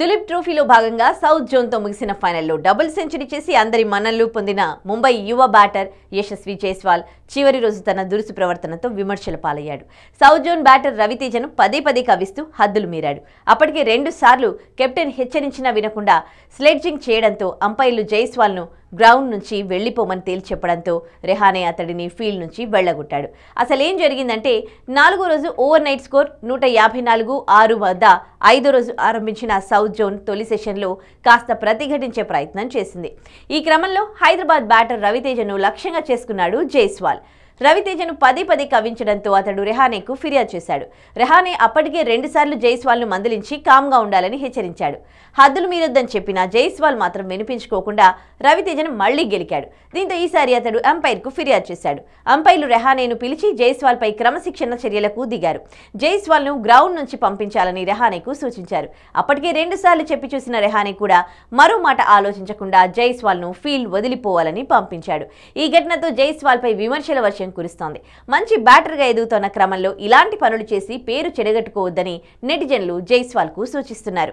దిలీప్ ట్రోఫీలో భాగంగా సౌత్ జోన్తో ముగిసిన ఫైనల్లో డబుల్ సెంచరీ చేసి అందరి మన్నలు పొందిన ముంబై యువ బ్యాటర్ యశస్వి జైస్వాల్ చివరి రోజు తన దురుసు ప్రవర్తనతో విమర్శల పాలయ్యాడు సౌత్ జోన్ బ్యాటర్ రవితేజను పదే పదే కవిస్తూ హద్దులు మీరాడు అప్పటికే రెండు సార్లు కెప్టెన్ హెచ్చరించినా వినకుండా స్లెడ్జింగ్ చేయడంతో అంపైర్లు జైస్వాల్ను గ్రౌండ్ నుంచి వెళ్లిపోమని తేల్చెప్పడంతో రెహానే అతడిని ఫీల్డ్ నుంచి వెళ్లగొట్టాడు అసలేం జరిగిందంటే నాలుగో రోజు ఓవర్ నైట్ స్కోర్ నూట యాభై నాలుగు ఆరు వద్ద ఐదో రోజు ఆరంభించిన సౌత్ జోన్ తొలి సెషన్లో కాస్త ప్రతిఘటించే ప్రయత్నం చేసింది ఈ క్రమంలో హైదరాబాద్ బ్యాటర్ రవితేజను లక్ష్యంగా చేసుకున్నాడు జైస్వాల్ రవితేజను పదే పదే కవించడంతో అతడు రెహానేకు ఫిర్యాదు చేశాడు రెహానే అప్పటికే రెండుసార్లు జైస్వాల్ను మందలించి కామ్గా ఉండాలని హెచ్చరించాడు హద్దులు మీరొద్దని చెప్పినా జైస్వాల్ మాత్రం వినిపించుకోకుండా రవితేజను మళ్లీ గెలికాడు దీంతో ఈసారి అతడు అంపైర్కు ఫిర్యాదు చేశాడు అంపైర్లు రెహానేను పిలిచి జైస్వాల్పై క్రమశిక్షణ చర్యలకు దిగారు జైస్వాల్ను గ్రౌండ్ నుంచి పంపించాలని రెహానేకు సూచించారు అప్పటికే రెండుసార్లు చెప్పి చూసిన రెహానే కూడా మరో మాట ఆలోచించకుండా జైస్వాల్ను ఫీల్డ్ వదిలిపోవాలని పంపించాడు ఈ ఘటనతో జైస్వాల్పై విమర్శల వర్షం వర్షం కురుస్తోంది మంచి బ్యాటరీగా ఎదుగుతున్న క్రమంలో ఇలాంటి పనులు చేసి పేరు చెడగట్టుకోవద్దని నెటిజన్లు జైస్వాల్ కు సూచిస్తున్నారు